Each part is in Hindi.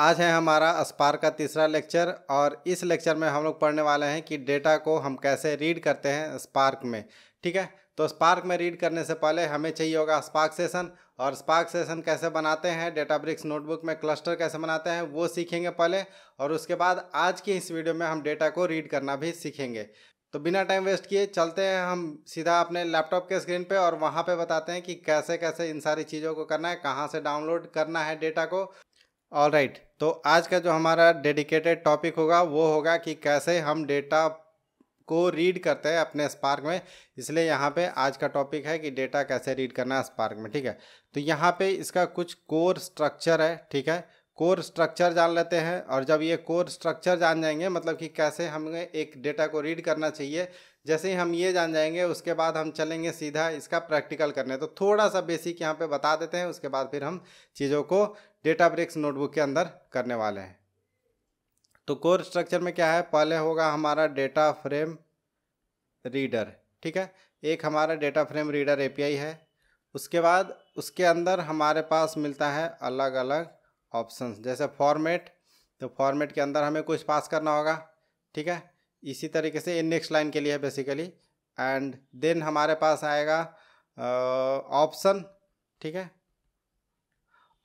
आज है हमारा अस्पार का तीसरा लेक्चर और इस लेक्चर में हम लोग पढ़ने वाले हैं कि डेटा को हम कैसे रीड करते हैं स्पार्क में ठीक है तो स्पार्क में रीड करने से पहले हमें चाहिए होगा स्पार्क सेशन और स्पार्क सेशन कैसे बनाते हैं डेटा ब्रिक्स नोटबुक में क्लस्टर कैसे बनाते हैं वो सीखेंगे पहले और उसके बाद आज की इस वीडियो में हम डेटा को रीड करना भी सीखेंगे तो बिना टाइम वेस्ट किए चलते हैं हम सीधा अपने लैपटॉप के स्क्रीन पे और वहाँ पे बताते हैं कि कैसे कैसे इन सारी चीज़ों को करना है कहाँ से डाउनलोड करना है डेटा को ऑल राइट तो आज का जो हमारा डेडिकेटेड टॉपिक होगा वो होगा कि कैसे हम डेटा को रीड करते हैं अपने स्पार्क में इसलिए यहाँ पे आज का टॉपिक है कि डेटा कैसे रीड करना है स्पार्क में ठीक है तो यहाँ पे इसका कुछ कोर स्ट्रक्चर है ठीक है कोर स्ट्रक्चर जान लेते हैं और जब ये कोर स्ट्रक्चर जान जाएंगे मतलब कि कैसे हमें एक डेटा को रीड करना चाहिए जैसे ही हम ये जान जाएंगे उसके बाद हम चलेंगे सीधा इसका प्रैक्टिकल करने तो थोड़ा सा बेसिक यहाँ पे बता देते हैं उसके बाद फिर हम चीज़ों को डेटा ब्रिक्स नोटबुक के अंदर करने वाले हैं तो कोर स्ट्रक्चर में क्या है पहले होगा हमारा डेटा फ्रेम रीडर ठीक है एक हमारा डेटा फ्रेम रीडर एपीआई है उसके बाद उसके अंदर हमारे पास मिलता है अलग अलग ऑप्शन जैसे फॉर्मेट तो फॉर्मेट के अंदर हमें कुछ पास करना होगा ठीक है इसी तरीके से नेक्स्ट लाइन के लिए है बेसिकली एंड देन हमारे पास आएगा ऑप्शन ठीक है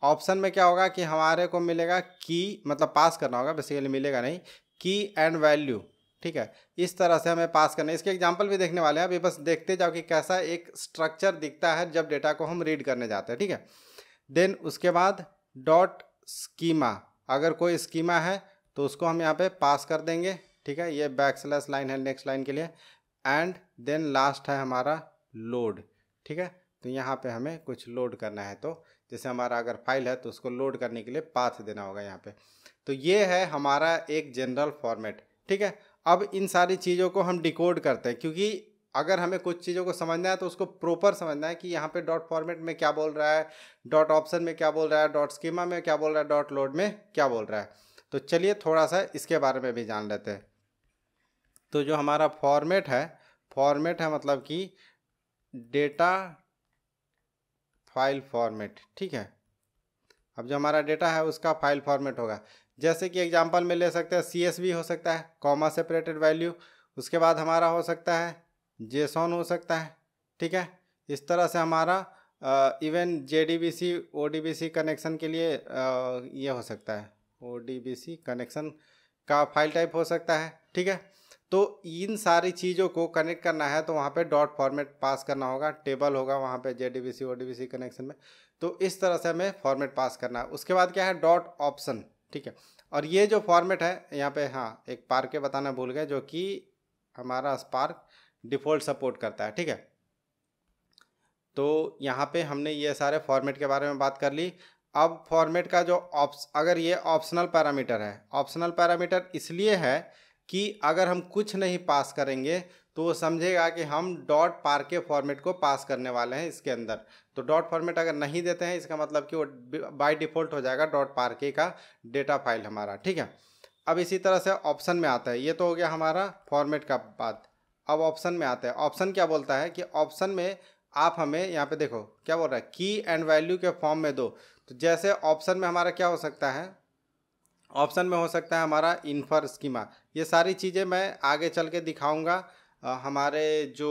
ऑप्शन में क्या होगा कि हमारे को मिलेगा की मतलब पास करना होगा बेसिकली मिलेगा नहीं की एंड वैल्यू ठीक है इस तरह से हमें पास करना है इसके एग्जाम्पल भी देखने वाले हैं अभी बस देखते जाओ कि कैसा एक स्ट्रक्चर दिखता है जब डेटा को हम रीड करने जाते हैं ठीक है देन उसके बाद डॉट स्कीमा अगर कोई स्कीमा है तो उसको हम यहाँ पे पास कर देंगे ठीक है ये बैक स्लैश लाइन है नेक्स्ट लाइन के लिए एंड देन लास्ट है हमारा लोड ठीक है तो यहाँ पे हमें कुछ लोड करना है तो जैसे हमारा अगर फाइल है तो उसको लोड करने के लिए पाथ देना होगा यहाँ पे तो ये है हमारा एक जनरल फॉर्मेट ठीक है अब इन सारी चीज़ों को हम डिकोड करते हैं क्योंकि अगर हमें कुछ चीज़ों को समझना है तो उसको प्रॉपर समझना है कि यहाँ पे डॉट फॉर्मेट में क्या बोल रहा है डॉट ऑप्शन में क्या बोल रहा है डॉट स्कीमा में क्या बोल रहा है डॉट लोड में क्या बोल रहा है तो चलिए थोड़ा सा इसके बारे में भी जान लेते हैं तो जो हमारा फॉर्मेट है फॉर्मेट है मतलब कि डेटा फाइल फॉर्मेट ठीक है अब जो हमारा डेटा है उसका फाइल फॉर्मेट होगा जैसे कि एग्जांपल में ले सकते हैं सी हो सकता है कॉमा सेपरेटेड वैल्यू उसके बाद हमारा हो सकता है जेसॉन हो सकता है ठीक है इस तरह से हमारा even J D B C O D B C connection के लिए uh, ये हो सकता है O D B C connection का फाइल टाइप हो सकता है ठीक है तो इन सारी चीज़ों को कनेक्ट करना है तो वहाँ पे डॉट फॉर्मेट पास करना होगा टेबल होगा वहाँ पे जे डी कनेक्शन में तो इस तरह से हमें फॉर्मेट पास करना है उसके बाद क्या है डॉट ऑप्शन ठीक है और ये जो फॉर्मेट है यहाँ पे हाँ एक पार्क के बताना भूल गए जो कि हमारा स्पार्क डिफ़ॉल्ट सपोर्ट करता है ठीक है तो यहाँ पर हमने ये सारे फॉर्मेट के बारे में बात कर ली अब फॉर्मेट का जो ऑप्स अगर ये ऑप्शनल पैरामीटर है ऑप्शनल पैरामीटर इसलिए है कि अगर हम कुछ नहीं पास करेंगे तो वो समझेगा कि हम डॉट पार के फॉर्मेट को पास करने वाले हैं इसके अंदर तो डॉट फॉर्मेट अगर नहीं देते हैं इसका मतलब कि वो बाय डिफ़ॉल्ट हो जाएगा डॉट पार के का डेटा फाइल हमारा ठीक है अब इसी तरह से ऑप्शन में आता है ये तो हो गया हमारा फॉर्मेट का बात अब ऑप्शन में आता है ऑप्शन क्या बोलता है कि ऑप्शन में आप हमें यहाँ पे देखो क्या बोल रहा है की एंड वैल्यू के फॉर्म में दो तो जैसे ऑप्शन में हमारा क्या हो सकता है ऑप्शन में हो सकता है हमारा इन्फर स्कीमा ये सारी चीज़ें मैं आगे चल के दिखाऊँगा हमारे जो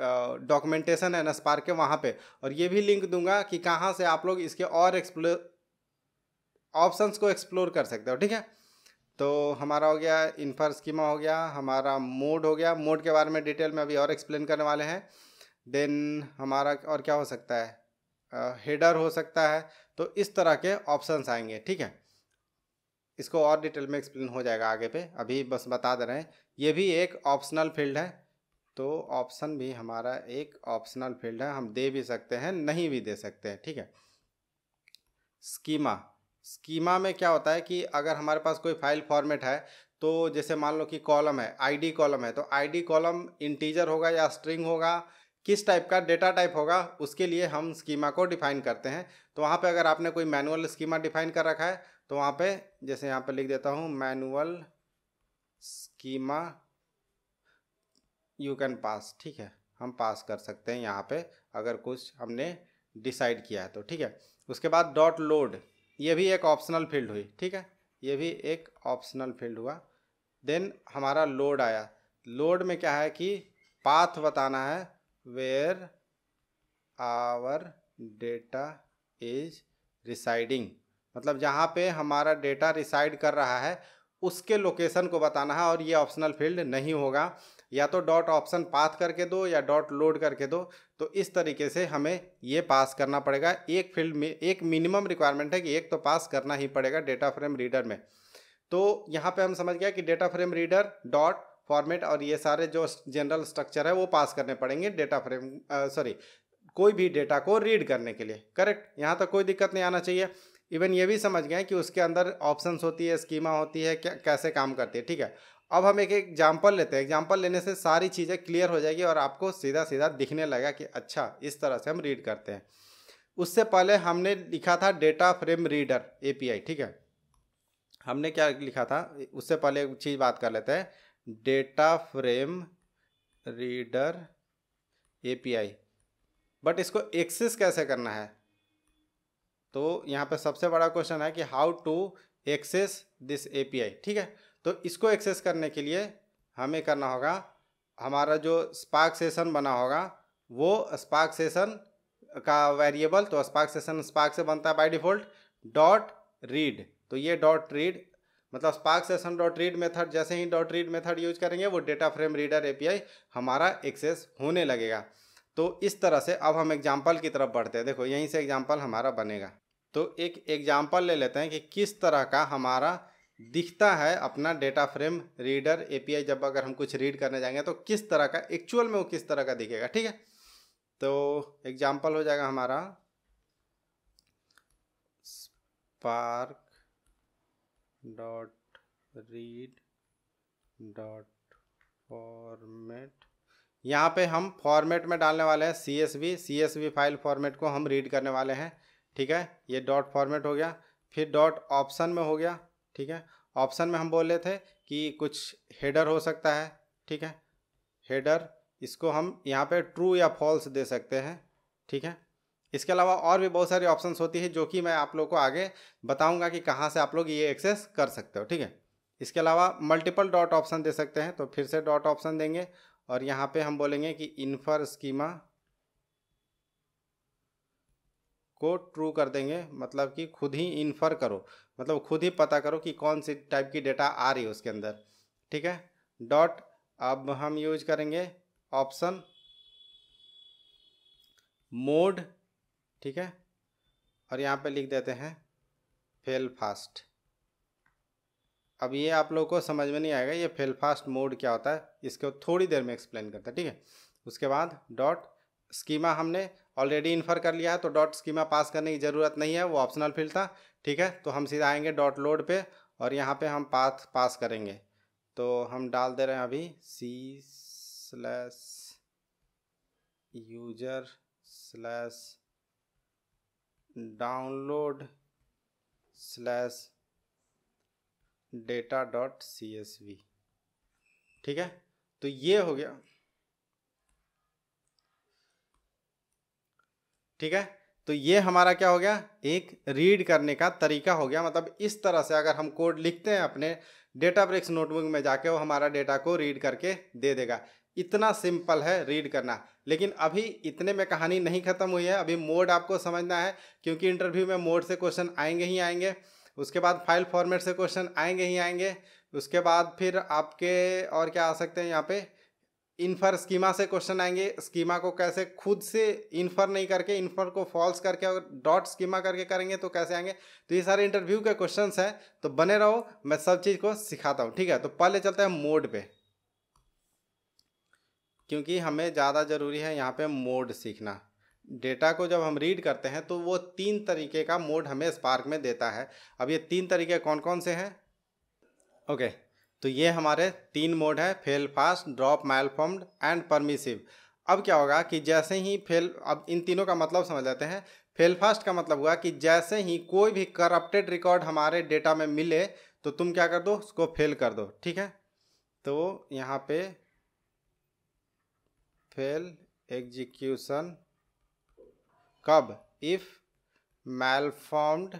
डॉक्यूमेंटेशन है नस्पार के वहाँ पे और ये भी लिंक दूंगा कि कहाँ से आप लोग इसके और एक्सप्लोर ऑप्शंस को एक्सप्लोर कर सकते हो ठीक है तो हमारा हो गया इन्फर स्कीमा हो गया हमारा मोड हो गया मोड के बारे में डिटेल में अभी और एक्सप्लेन करने वाले हैं देन हमारा और क्या हो सकता है हेडर uh, हो सकता है तो इस तरह के ऑप्शंस आएंगे ठीक है इसको और डिटेल में एक्सप्लेन हो जाएगा आगे पे अभी बस बता दे रहे हैं ये भी एक ऑप्शनल फील्ड है तो ऑप्शन भी हमारा एक ऑप्शनल फील्ड है हम दे भी सकते हैं नहीं भी दे सकते हैं ठीक है स्कीमा स्कीमा में क्या होता है कि अगर हमारे पास कोई फाइल फॉर्मेट है तो जैसे मान लो कि कॉलम है आईडी कॉलम है तो आईडी कॉलम इंटीजर होगा या स्ट्रिंग होगा किस टाइप का डेटा टाइप होगा उसके लिए हम स्कीमा को डिफाइन करते हैं तो वहाँ पे अगर आपने कोई मैनुअल स्कीमा डिफाइन कर रखा है तो वहाँ पे जैसे यहाँ पे लिख देता हूँ manual schema you can pass ठीक है हम पास कर सकते हैं यहाँ पे अगर कुछ हमने डिसाइड किया है तो ठीक है उसके बाद डॉट लोड ये भी एक ऑप्शनल फील्ड हुई ठीक है ये भी एक ऑप्शनल फील्ड हुआ देन हमारा लोड आया लोड में क्या है कि पाथ बताना है where our data is residing मतलब जहाँ पे हमारा डेटा रिसाइड कर रहा है उसके लोकेशन को बताना है और ये ऑप्शनल फील्ड नहीं होगा या तो डॉट ऑप्शन पाथ करके दो या डॉट लोड करके दो तो इस तरीके से हमें ये पास करना पड़ेगा एक फील्ड में एक मिनिमम रिक्वायरमेंट है कि एक तो पास करना ही पड़ेगा डेटा फ्रेम रीडर में तो यहाँ पे हम समझ गया कि data frame reader dot format और ये सारे जो जनरल स्ट्रक्चर है वो पास करने पड़ेंगे डेटा फ्रेम सॉरी कोई भी डेटा को रीड करने के लिए करेक्ट यहाँ तक तो कोई दिक्कत नहीं आना चाहिए इवन ये भी समझ गए कि उसके अंदर ऑप्शंस होती है स्कीमा होती है क्या कैसे काम करती है ठीक है अब हम एक एग्जाम्पल लेते हैं एग्जाम्पल लेने से सारी चीज़ें क्लियर हो जाएगी और आपको सीधा सीधा दिखने लगा कि अच्छा इस तरह से हम रीड करते हैं उससे पहले हमने लिखा था डेटा फ्रेम रीडर ए ठीक है हमने क्या लिखा था उससे पहले एक चीज़ बात कर लेते हैं data frame reader a but इसको एक्सेस कैसे करना है तो यहाँ पर सबसे बड़ा क्वेश्चन है कि how to access this API ठीक है तो इसको एक्सेस करने के लिए हमें करना होगा हमारा जो स्पार्क सेशन बना होगा वो स्पार्क सेशन का वेरिएबल तो स्पार्क सेशन स्पार्क से बनता है बाय डिफ़ॉल्ट डॉट रीड तो ये डॉट रीड मतलब Spark session dot read method जैसे ही डॉट रीड मेथड यूज करेंगे वो डेटा फ्रेम रीडर एपीआई हमारा एक्सेस होने लगेगा तो इस तरह से अब हम एग्जाम्पल की तरफ बढ़ते हैं देखो यहीं से एग्जाम्पल हमारा बनेगा तो एक एग्जाम्पल ले लेते हैं कि किस तरह का हमारा दिखता है अपना डेटा फ्रेम रीडर एपीआई जब अगर हम कुछ रीड करने जाएंगे तो किस तरह का एक्चुअल में वो किस तरह का दिखेगा ठीक है तो एग्जाम्पल हो जाएगा हमारा Spark dot read dot format यहाँ पे हम फॉर्मेट में डालने वाले हैं C S C S file format को हम रीड करने वाले हैं ठीक है ये डॉट फॉर्मेट हो गया फिर डॉट ऑप्शन में हो गया ठीक है ऑप्शन में हम बोल रहे थे कि कुछ हेडर हो सकता है ठीक है हेडर इसको हम यहाँ पे ट्रू या फॉल्स दे सकते हैं ठीक है इसके अलावा और भी बहुत सारी ऑप्शंस होती है जो कि मैं आप लोग को आगे बताऊंगा कि कहाँ से आप लोग ये एक्सेस कर सकते हो ठीक है इसके अलावा मल्टीपल डॉट ऑप्शन दे सकते हैं तो फिर से डॉट ऑप्शन देंगे और यहाँ पे हम बोलेंगे कि इन्फर स्कीमा को ट्रू कर देंगे मतलब कि खुद ही इन्फर करो मतलब खुद ही पता करो कि कौन सी टाइप की डेटा आ रही है उसके अंदर ठीक है डॉट अब हम यूज करेंगे ऑप्शन मोड ठीक है और यहाँ पे लिख देते हैं फेल फास्ट अब ये आप लोगों को समझ में नहीं आएगा ये फेल फास्ट मोड क्या होता है इसको थोड़ी देर में एक्सप्लेन करता है ठीक है उसके बाद डॉट स्कीमा हमने ऑलरेडी इन्फर कर लिया है तो डॉट स्कीमा पास करने की ज़रूरत नहीं है वो ऑप्शनल फील्ड था ठीक है तो हम सीधा आएंगे डॉट लोड पे और यहाँ पे हम पाथ पास करेंगे तो हम डाल दे रहे हैं अभी C slash user slash download slash data dot C S V ठीक है तो ये हो गया ठीक है तो ये हमारा क्या हो गया एक रीड करने का तरीका हो गया मतलब इस तरह से अगर हम कोड लिखते हैं अपने डेटा ब्रिक्स नोटबुक में जाके वो हमारा डेटा को रीड करके दे देगा इतना सिंपल है रीड करना लेकिन अभी इतने में कहानी नहीं ख़त्म हुई है अभी मोड आपको समझना है क्योंकि इंटरव्यू में मोड से क्वेश्चन आएंगे ही आएंगे उसके बाद फाइल फॉर्मेट से क्वेश्चन आएंगे ही आएंगे उसके बाद फिर आपके और क्या आ सकते हैं यहाँ पे इन्फर स्कीमा से क्वेश्चन आएंगे स्कीमा को कैसे खुद से इन्फर नहीं करके इन्फर को फॉल्स करके और डॉट स्कीमा करके करेंगे तो कैसे आएंगे तो ये सारे इंटरव्यू के क्वेश्चन हैं तो बने रहो मैं सब चीज़ को सिखाता हूँ ठीक है तो पहले चलते हैं मोड पे क्योंकि हमें ज़्यादा ज़रूरी है यहाँ पे मोड सीखना डेटा को जब हम रीड करते हैं तो वो तीन तरीके का मोड हमें स्पार्क में देता है अब ये तीन तरीके कौन कौन से हैं ओके okay. तो ये हमारे तीन मोड है fail fast drop formed and permissive अब क्या होगा कि जैसे ही फेल अब इन तीनों का मतलब समझ लेते हैं फेल फास्ट का मतलब हुआ कि जैसे ही कोई भी करप्टेड रिकॉर्ड हमारे डेटा में मिले तो तुम क्या कर दो उसको फेल कर दो ठीक है तो यहाँ पे फेल एग्जीक्यूशन कब if malformed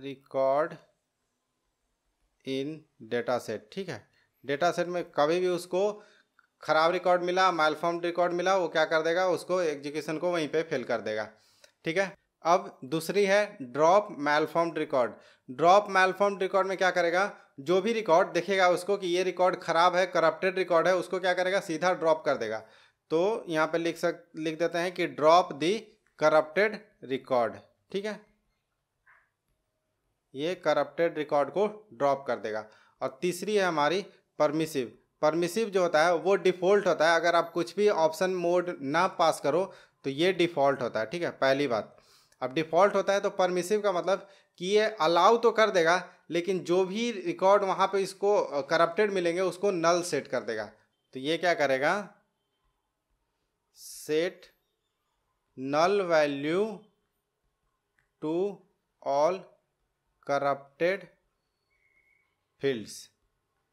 record in data set ठीक है डेटा सेट में कभी भी उसको ख़राब रिकॉर्ड मिला मालफॉर्म रिकॉर्ड मिला वो क्या कर देगा उसको एग्जीक्यूशन को वहीं पे फेल कर देगा ठीक है अब दूसरी है drop malformed record drop malformed record में क्या करेगा जो भी रिकॉर्ड देखेगा उसको कि ये रिकॉर्ड ख़राब है करप्टेड रिकॉर्ड है उसको क्या करेगा सीधा ड्रॉप कर देगा तो यहाँ पे लिख सक लिख देते हैं कि ड्रॉप दी करप्टेड रिकॉर्ड ठीक है ये करप्टेड रिकॉर्ड को ड्रॉप कर देगा और तीसरी है हमारी परमिसिव परमिसिव जो होता है वो डिफ़ॉल्ट होता है अगर आप कुछ भी ऑप्शन मोड ना पास करो तो ये डिफ़ॉल्ट होता है ठीक है पहली बात अब डिफ़ॉल्ट होता है तो परमिसिव का मतलब कि ये अलाउ तो कर देगा लेकिन जो भी रिकॉर्ड वहाँ पे इसको करप्टेड मिलेंगे उसको नल सेट कर देगा तो ये क्या करेगा set null value to all corrupted fields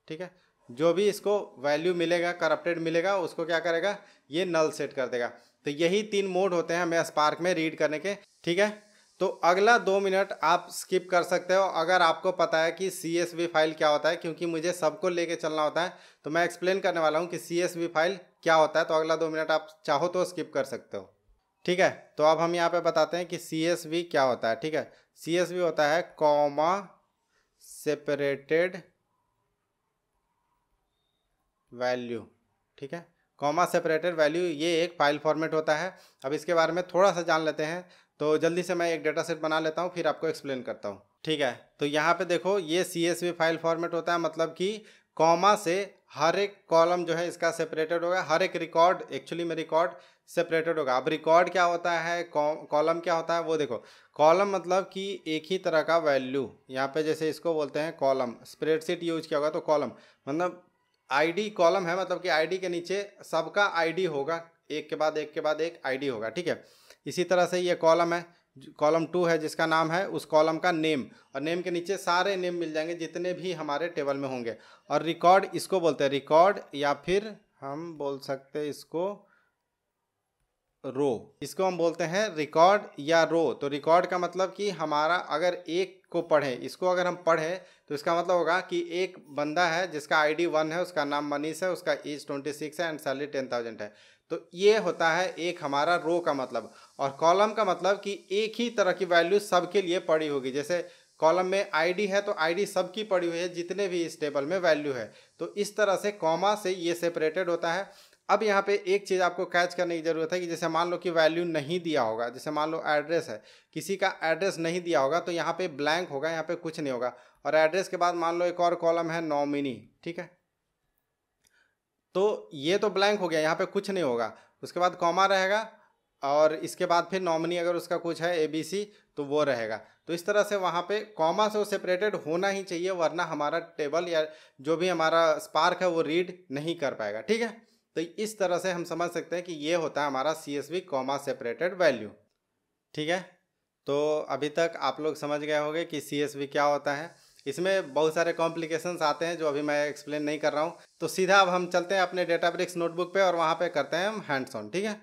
ठीक है जो भी इसको वैल्यू मिलेगा करप्टेड मिलेगा उसको क्या करेगा ये नल सेट कर देगा तो यही तीन मोड होते हैं हमें स्पार्क में रीड करने के ठीक है तो अगला दो मिनट आप स्किप कर सकते हो अगर आपको पता है कि सी फाइल क्या होता है क्योंकि मुझे सबको लेके चलना होता है तो मैं एक्सप्लेन करने वाला हूँ कि सी फाइल क्या होता है तो अगला दो मिनट आप चाहो तो स्किप कर सकते हो ठीक है तो अब हम यहाँ पे बताते हैं कि सी क्या होता है ठीक है सी एस होता है कॉमा सेपरेटेड वैल्यू ठीक है कॉमा सेपरेटेड वैल्यू ये एक फाइल फॉर्मेट होता है अब इसके बारे में थोड़ा सा जान लेते हैं तो जल्दी से मैं एक डेटा सेट बना लेता हूँ फिर आपको एक्सप्लेन करता हूँ ठीक है तो यहाँ पे देखो ये सी फाइल फॉर्मेट होता है मतलब कि कॉमा से हर एक कॉलम जो है इसका सेपरेटेड होगा हर एक रिकॉर्ड एक्चुअली में रिकॉर्ड सेपरेटेड होगा अब रिकॉर्ड क्या होता है कॉलम क्या होता है वो देखो कॉलम मतलब कि एक ही तरह का वैल्यू यहाँ पे जैसे इसको बोलते हैं कॉलम स्प्रेडशीट यूज किया होगा तो कॉलम मतलब आईडी कॉलम है मतलब कि आईडी के नीचे सबका आईडी होगा एक के बाद एक के बाद एक आईडी होगा ठीक है इसी तरह से ये कॉलम है कॉलम टू है जिसका नाम है उस कॉलम का नेम और नेम के नीचे सारे नेम मिल जाएंगे जितने भी हमारे टेबल में होंगे और रिकॉर्ड इसको बोलते हैं रिकॉर्ड या फिर हम बोल सकते इसको रो इसको हम बोलते हैं रिकॉर्ड या रो तो रिकॉर्ड का मतलब कि हमारा अगर एक को पढ़े इसको अगर हम पढ़े तो इसका मतलब होगा कि एक बंदा है जिसका आईडी वन है उसका नाम मनीष है उसका एज ट्वेंटी सिक्स है एंड सैलरी टेन थाउजेंड है तो ये होता है एक हमारा रो का मतलब और कॉलम का मतलब कि एक ही तरह की वैल्यू सबके लिए पड़ी होगी जैसे कॉलम में आईडी है तो आईडी सबकी पड़ी हुई है जितने भी इस टेबल में वैल्यू है तो इस तरह से कॉमा से ये सेपरेटेड होता है अब यहाँ पे एक चीज़ आपको कैच करने की ज़रूरत है कि जैसे मान लो कि वैल्यू नहीं दिया होगा जैसे मान लो एड्रेस है किसी का एड्रेस नहीं दिया होगा तो यहाँ पे ब्लैंक होगा यहाँ पे कुछ नहीं होगा और एड्रेस के बाद मान लो एक और कॉलम है नॉमिनी ठीक है तो ये तो ब्लैंक हो गया यहाँ पर कुछ नहीं होगा उसके बाद कॉमा रहेगा और इसके बाद फिर नॉमिनी अगर उसका कुछ है ए बी सी तो वो रहेगा तो इस तरह से वहाँ पे कॉमा से वो सेपरेटेड होना ही चाहिए वरना हमारा टेबल या जो भी हमारा स्पार्क है वो रीड नहीं कर पाएगा ठीक है तो इस तरह से हम समझ सकते हैं कि ये होता है हमारा C S V comma separated value ठीक है तो अभी तक आप लोग समझ गए होंगे कि सी एस वी क्या होता है इसमें बहुत सारे कॉम्प्लिकेशंस आते हैं जो अभी मैं एक्सप्लेन नहीं कर रहा हूँ तो सीधा अब हम चलते हैं अपने डेटा ब्रिक्स नोटबुक पे और वहाँ पे करते हैं हम हैंड्स ऑन ठीक है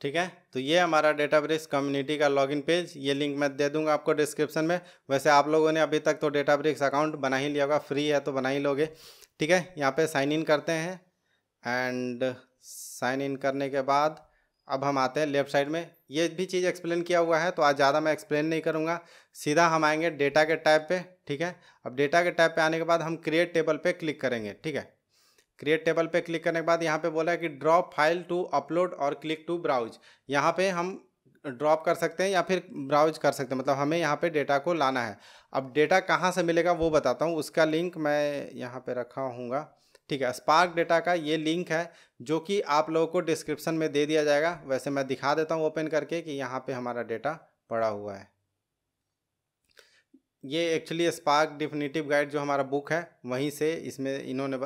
ठीक है तो ये हमारा डेटा ब्रिक्स कम्युनिटी का लॉगिन पेज ये लिंक मैं दे दूंगा आपको डिस्क्रिप्शन में वैसे आप लोगों ने अभी तक तो डेटा ब्रिक्स अकाउंट बना ही लिया होगा फ्री है तो बना ही लोगे ठीक है यहाँ पे साइन इन करते हैं एंड साइन इन करने के बाद अब हम आते हैं लेफ्ट साइड में ये भी चीज़ एक्सप्लेन किया हुआ है तो आज ज़्यादा मैं एक्सप्लेन नहीं करूँगा सीधा हम आएंगे डेटा के टाइप पे ठीक है अब डेटा के टाइप पे आने के बाद हम क्रिएट टेबल पे क्लिक करेंगे ठीक है क्रिएट टेबल पे क्लिक करने के बाद यहाँ पे बोला है कि ड्रॉ फाइल टू अपलोड और क्लिक टू ब्राउज यहाँ पे हम ड्रॉप कर सकते हैं या फिर ब्राउज कर सकते हैं मतलब हमें यहाँ पे डेटा को लाना है अब डेटा कहाँ से मिलेगा वो बताता हूँ उसका लिंक मैं यहाँ पे रखा हूँगा ठीक है स्पार्क डेटा का ये लिंक है जो कि आप लोगों को डिस्क्रिप्शन में दे दिया जाएगा वैसे मैं दिखा देता हूँ ओपन करके कि यहाँ पर हमारा डेटा पड़ा हुआ है ये एक्चुअली स्पार्क डिफिनेटिव गाइड जो हमारा बुक है वहीं से इसमें इन्होंने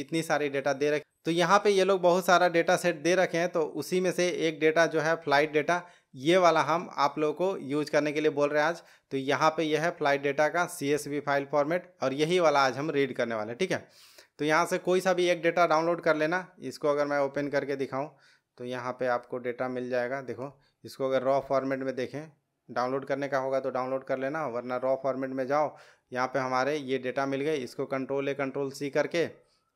इतनी सारी डेटा दे रखी तो यहाँ पे ये लोग बहुत सारा डेटा सेट दे रखे हैं तो उसी में से एक डेटा जो है फ्लाइट डेटा ये वाला हम आप लोगों को यूज करने के लिए बोल रहे हैं आज तो यहाँ पे यह है फ्लाइट डेटा का सी फाइल फॉर्मेट और यही वाला आज हम रीड करने वाले ठीक है तो यहाँ से कोई सा भी एक डेटा डाउनलोड कर लेना इसको अगर मैं ओपन करके दिखाऊँ तो यहाँ पे आपको डेटा मिल जाएगा देखो इसको अगर रॉ फॉर्मेट में देखें डाउनलोड करने का होगा तो डाउनलोड कर लेना वरना रॉ फॉर्मेट में जाओ यहाँ पे हमारे ये डेटा मिल गए इसको कंट्रोल ए कंट्रोल सी करके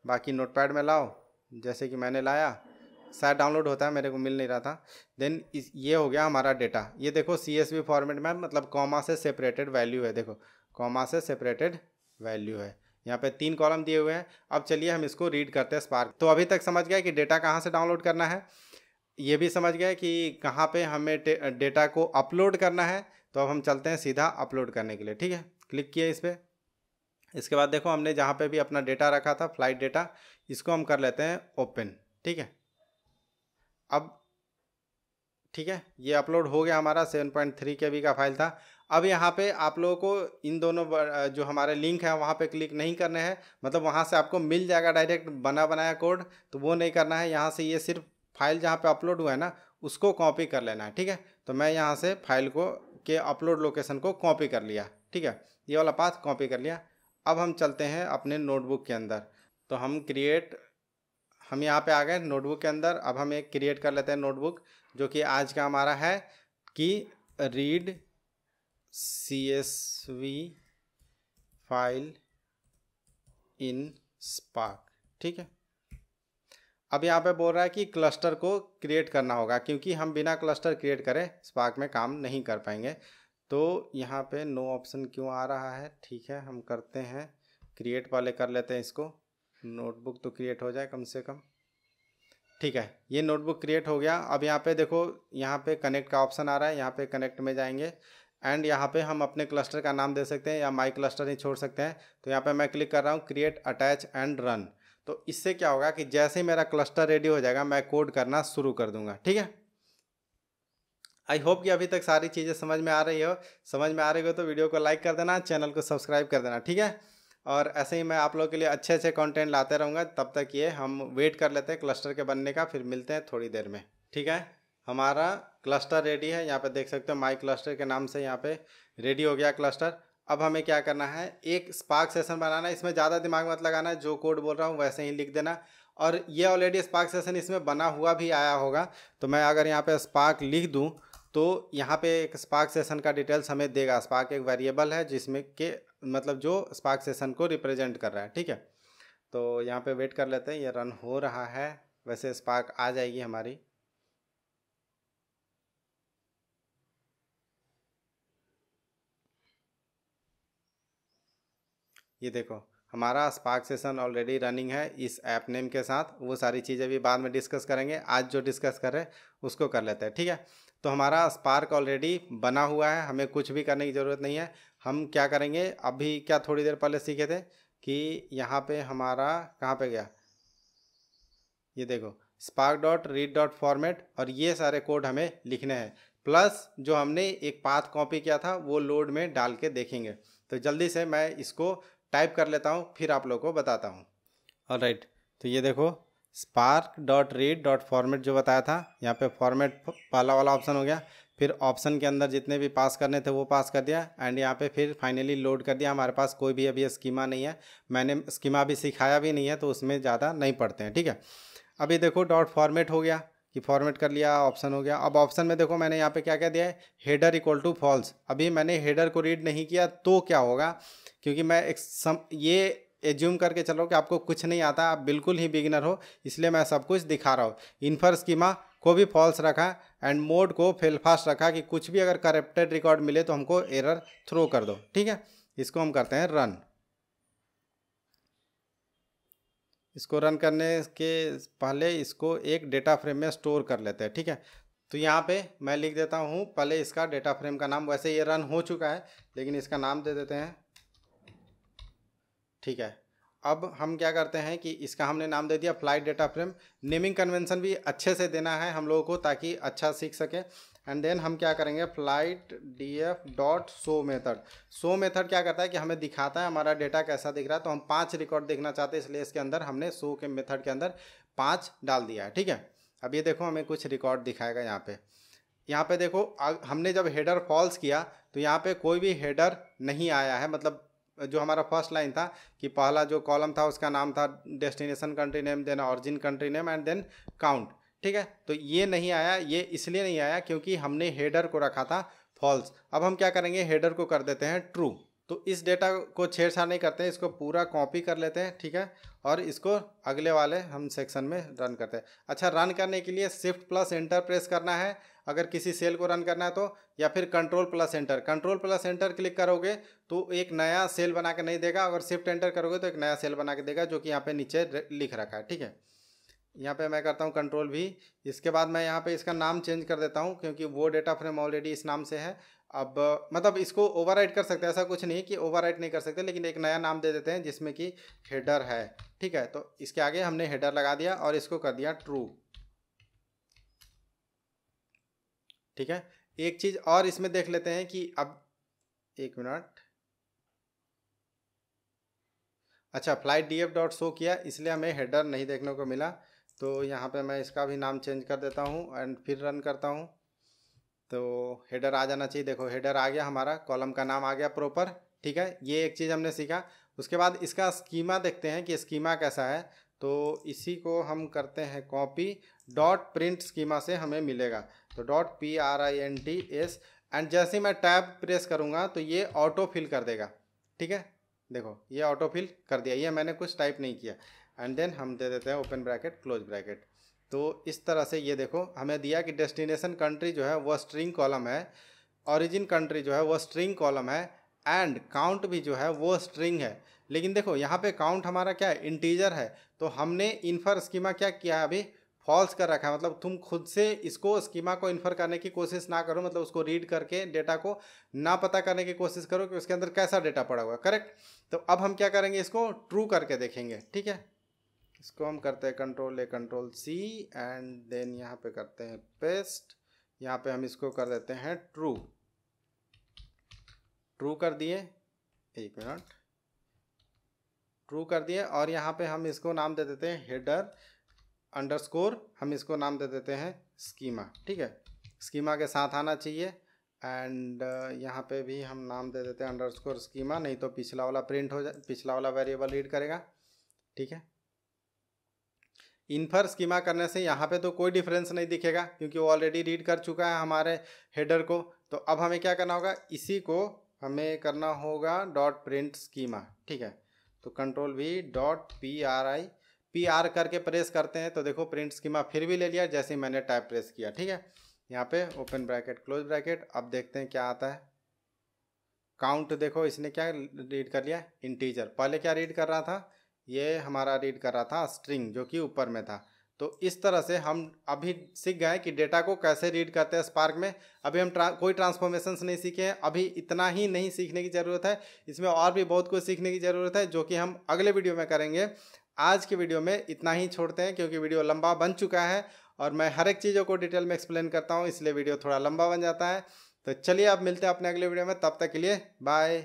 बाकी नोटपैड में लाओ जैसे कि मैंने लाया शायद डाउनलोड होता है मेरे को मिल नहीं रहा था देन इस ये हो गया हमारा डेटा ये देखो सी एस फॉर्मेट में मतलब कॉमा से सेपरेटेड वैल्यू है देखो कॉमा से सेपरेटेड वैल्यू है यहाँ पे तीन कॉलम दिए हुए हैं अब चलिए हम इसको रीड करते हैं स्पार्क तो अभी तक समझ गया कि डेटा कहाँ से डाउनलोड करना है ये भी समझ गया कि कहाँ पे हमें डेटा को अपलोड करना है तो अब हम चलते हैं सीधा अपलोड करने के लिए ठीक है क्लिक किया इस पर इसके बाद देखो हमने जहाँ पे भी अपना डेटा रखा था फ्लाइट डेटा इसको हम कर लेते हैं ओपन ठीक है अब ठीक है ये अपलोड हो गया हमारा 7.3 पॉइंट का फाइल था अब यहाँ पे आप लोगों को इन दोनों जो हमारे लिंक हैं वहाँ पे क्लिक नहीं करने हैं मतलब वहाँ से आपको मिल जाएगा डायरेक्ट बना बनाया कोड तो वो नहीं करना है यहाँ से ये सिर्फ फाइल जहाँ पे अपलोड हुआ है ना उसको कॉपी कर लेना है ठीक है तो मैं यहाँ से फाइल को के अपलोड लोकेशन को कॉपी कर लिया ठीक है ये वाला पाथ कॉपी कर लिया अब हम चलते हैं अपने नोटबुक के अंदर तो हम क्रिएट हम यहाँ पे आ गए नोटबुक के अंदर अब हम एक क्रिएट कर लेते हैं नोटबुक जो कि आज का हमारा है कि read C S V file in Spark ठीक है अब यहाँ पे बोल रहा है कि क्लस्टर को क्रिएट करना होगा क्योंकि हम बिना क्लस्टर क्रिएट करें स्पार्क में काम नहीं कर पाएंगे तो यहाँ पे नो ऑप्शन क्यों आ रहा है ठीक है हम करते हैं क्रिएट वाले कर लेते हैं इसको नोटबुक तो क्रिएट हो जाए कम से कम ठीक है ये नोटबुक क्रिएट हो गया अब यहाँ पे देखो यहाँ पे कनेक्ट का ऑप्शन आ रहा है यहाँ पे कनेक्ट में जाएंगे एंड यहाँ पे हम अपने क्लस्टर का नाम दे सकते हैं या माई क्लस्टर ही छोड़ सकते हैं तो यहाँ पे मैं क्लिक कर रहा हूँ क्रिएट अटैच एंड रन तो इससे क्या होगा कि जैसे ही मेरा क्लस्टर रेडी हो जाएगा मैं कोड करना शुरू कर दूंगा ठीक है आई होप कि अभी तक सारी चीज़ें समझ में आ रही हो समझ में आ रही हो तो वीडियो को लाइक कर देना चैनल को सब्सक्राइब कर देना ठीक है और ऐसे ही मैं आप लोग के लिए अच्छे अच्छे कंटेंट लाते रहूँगा तब तक ये हम वेट कर लेते हैं क्लस्टर के बनने का फिर मिलते हैं थोड़ी देर में ठीक है हमारा क्लस्टर रेडी है यहाँ पे देख सकते हो माई क्लस्टर के नाम से यहाँ पे रेडी हो गया क्लस्टर अब हमें क्या करना है एक स्पार्क सेशन बनाना है इसमें ज़्यादा दिमाग मत लगाना है जो कोड बोल रहा हूँ वैसे ही लिख देना और ये ऑलरेडी स्पार्क सेशन इसमें बना हुआ भी आया होगा तो मैं अगर यहाँ पर स्पार्क लिख दूँ तो यहाँ पे एक स्पार्क सेशन का डिटेल्स हमें देगा स्पार्क एक वेरिएबल है जिसमें के मतलब जो स्पार्क सेशन को रिप्रेजेंट कर रहा है ठीक है तो यहाँ पे वेट कर लेते हैं ये रन हो रहा है वैसे स्पार्क आ जाएगी हमारी ये देखो हमारा स्पार्क सेशन ऑलरेडी रनिंग है इस ऐप नेम के साथ वो सारी चीज़ें भी बाद में डिस्कस करेंगे आज जो डिस्कस कर रहे हैं उसको कर लेते हैं ठीक है तो हमारा स्पार्क ऑलरेडी बना हुआ है हमें कुछ भी करने की ज़रूरत नहीं है हम क्या करेंगे अभी क्या थोड़ी देर पहले सीखे थे कि यहाँ पे हमारा कहाँ पे गया ये देखो Spark dot read dot format और ये सारे कोड हमें लिखने हैं प्लस जो हमने एक पाथ कॉपी किया था वो लोड में डाल के देखेंगे तो जल्दी से मैं इसको टाइप कर लेता हूँ फिर आप लोग को बताता हूँ और राइट तो ये देखो Spark dot read dot format जो बताया था यहाँ पे फॉर्मेट पहला वाला ऑप्शन हो गया फिर ऑप्शन के अंदर जितने भी पास करने थे वो पास कर दिया एंड यहाँ पे फिर फाइनली लोड कर दिया हमारे पास कोई भी अभी स्कीमा नहीं है मैंने स्कीमा भी सिखाया भी नहीं है तो उसमें ज़्यादा नहीं पढ़ते हैं ठीक है अभी देखो डॉट फॉर्मेट हो गया कि फॉर्मेट कर लिया ऑप्शन हो गया अब ऑप्शन में देखो मैंने यहाँ पे क्या क्या दिया है हेडर इक्वल टू फॉल्स अभी मैंने हेडर को रीड नहीं किया तो क्या होगा क्योंकि मैं एक सम ये एज्यूम करके चलो कि आपको कुछ नहीं आता आप बिल्कुल ही बिगिनर हो इसलिए मैं सब कुछ दिखा रहा हूँ इन्फर स्कीमा को भी फॉल्स रखा एंड मोड को फेलफास्ट रखा कि कुछ भी अगर करप्टेड रिकॉर्ड मिले तो हमको एरर थ्रो कर दो ठीक है इसको हम करते हैं रन इसको रन करने के पहले इसको एक डेटा फ्रेम में स्टोर कर लेते हैं ठीक है तो यहाँ पे मैं लिख देता हूँ पहले इसका डेटा फ्रेम का नाम वैसे ये रन हो चुका है लेकिन इसका नाम दे देते हैं ठीक है अब हम क्या करते हैं कि इसका हमने नाम दे दिया flight data frame naming convention भी अच्छे से देना है हम लोगों को ताकि अच्छा सीख सके एंड देन हम क्या करेंगे flight D F dot show method show method क्या करता है कि हमें दिखाता है हमारा डेटा कैसा दिख रहा है तो हम पाँच रिकॉर्ड देखना चाहते हैं इसलिए इसके अंदर हमने सो के मेथड के अंदर पाँच डाल दिया है ठीक है अब ये देखो हमें कुछ रिकॉर्ड दिखाएगा यहाँ पर यहाँ पे देखो हमने जब हेडर फॉल्स किया तो यहाँ पे कोई भी हेडर नहीं आया है मतलब जो हमारा फर्स्ट लाइन था कि पहला जो कॉलम था उसका नाम था destination country name then origin country name and then count ठीक है तो ये नहीं आया ये इसलिए नहीं आया क्योंकि हमने हेडर को रखा था फॉल्स अब हम क्या करेंगे हेडर को कर देते हैं ट्रू तो इस डेटा को छेड़छाड़ नहीं करते हैं इसको पूरा कॉपी कर लेते हैं ठीक है और इसको अगले वाले हम सेक्शन में रन करते हैं अच्छा रन करने के लिए शिफ्ट प्लस एंटर प्रेस करना है अगर किसी सेल को रन करना है तो या फिर control plus enter control plus enter click करोगे तो एक नया सेल बना के नहीं देगा अगर शिफ्ट एंटर करोगे तो एक नया सेल बना के देगा जो कि यहाँ पे नीचे लिख रखा है ठीक है यहाँ पे मैं करता हूँ कंट्रोल भी इसके बाद मैं यहाँ पे इसका नाम चेंज कर देता हूँ क्योंकि वो डेटा फ्रेम ऑलरेडी इस नाम से है अब मतलब इसको ओवर कर सकते हैं ऐसा कुछ नहीं कि ओवर नहीं कर सकते लेकिन एक नया नाम दे देते हैं जिसमें कि हेडर है ठीक है तो इसके आगे हमने हेडर लगा दिया और इसको कर दिया ट्रू ठीक है एक चीज़ और इसमें देख लेते हैं कि अब एक मिनट अच्छा flight D F dot show किया इसलिए हमें हेडर नहीं देखने को मिला तो यहाँ पे मैं इसका भी नाम चेंज कर देता हूँ एंड फिर रन करता हूँ तो हेडर आ जाना चाहिए देखो हेडर आ गया हमारा कॉलम का नाम आ गया प्रॉपर ठीक है ये एक चीज़ हमने सीखा उसके बाद इसका स्कीमा देखते हैं कि स्कीमा कैसा है तो इसी को हम करते हैं कॉपी डॉट प्रिंट स्कीमा से हमें मिलेगा तो dot P R I N T S and जैसे मैं टैब प्रेस करूँगा तो ये ऑटो फिल कर देगा ठीक है देखो ये ऑटो फिल कर दिया ये मैंने कुछ टाइप नहीं किया एंड देन हम दे देते हैं ओपन ब्रैकेट क्लोज ब्रैकेट तो इस तरह से ये देखो हमें दिया कि डेस्टिनेशन कंट्री जो है वह स्ट्रिंग कॉलम है ऑरिजिन कंट्री जो है वह स्ट्रिंग कॉलम है एंड काउंट भी जो है वो स्ट्रिंग है लेकिन देखो यहाँ पे काउंट हमारा क्या है इंटीजर है तो हमने इन्फर स्कीमा क्या किया है अभी फॉल्स कर रखा है मतलब तुम खुद से इसको स्कीमा को इन्फर करने की कोशिश ना करो मतलब उसको रीड करके डेटा को ना पता करने की कोशिश करो कि उसके अंदर कैसा डेटा पड़ा हुआ है करेक्ट तो अब हम क्या करेंगे इसको ट्रू करके देखेंगे ठीक है इसको हम करते हैं control A control C and then यहाँ पे करते हैं पेस्ट यहाँ पे हम इसको कर देते हैं ट्रू ट्रू कर दिए एक मिनट ट्रू कर दिए और यहाँ पे हम इसको नाम दे देते हैं हेडर अंडरस्कोर हम इसको नाम दे देते हैं स्कीमा ठीक है स्कीमा के साथ आना चाहिए एंड uh, यहाँ पे भी हम नाम दे देते हैं अंडरस्कोर स्कीमा नहीं तो पिछला वाला प्रिंट हो जाए पिछला वाला वेरिएबल रीड करेगा ठीक है इनफर स्कीमा करने से यहाँ पे तो कोई डिफरेंस नहीं दिखेगा क्योंकि वो ऑलरेडी रीड कर चुका है हमारे हेडर को तो अब हमें क्या करना होगा इसी को हमें करना होगा डॉट प्रिंट स्कीमा ठीक है तो control V dot P R I P R करके प्रेस करते हैं तो देखो प्रिंट स्कीमा फिर भी ले लिया जैसे ही मैंने टाइप प्रेस किया ठीक है यहाँ पे ओपन ब्रैकेट क्लोज ब्रैकेट अब देखते हैं क्या आता है काउंट देखो इसने क्या रीड कर लिया इंटीजर पहले क्या रीड कर रहा था ये हमारा रीड कर रहा था स्ट्रिंग जो कि ऊपर में था तो इस तरह से हम अभी सीख गए कि डेटा को कैसे रीड करते हैं स्पार्क में अभी हम ट्रा, कोई ट्रांसफॉर्मेशन नहीं सीखे हैं अभी इतना ही नहीं सीखने की ज़रूरत है इसमें और भी बहुत कुछ सीखने की ज़रूरत है जो कि हम अगले वीडियो में करेंगे आज के वीडियो में इतना ही छोड़ते हैं क्योंकि वीडियो लंबा बन चुका है और मैं हर एक चीज़ों को डिटेल में एक्सप्लेन करता हूँ इसलिए वीडियो थोड़ा लंबा बन जाता है तो चलिए आप मिलते हैं अपने अगले वीडियो में तब तक के लिए बाय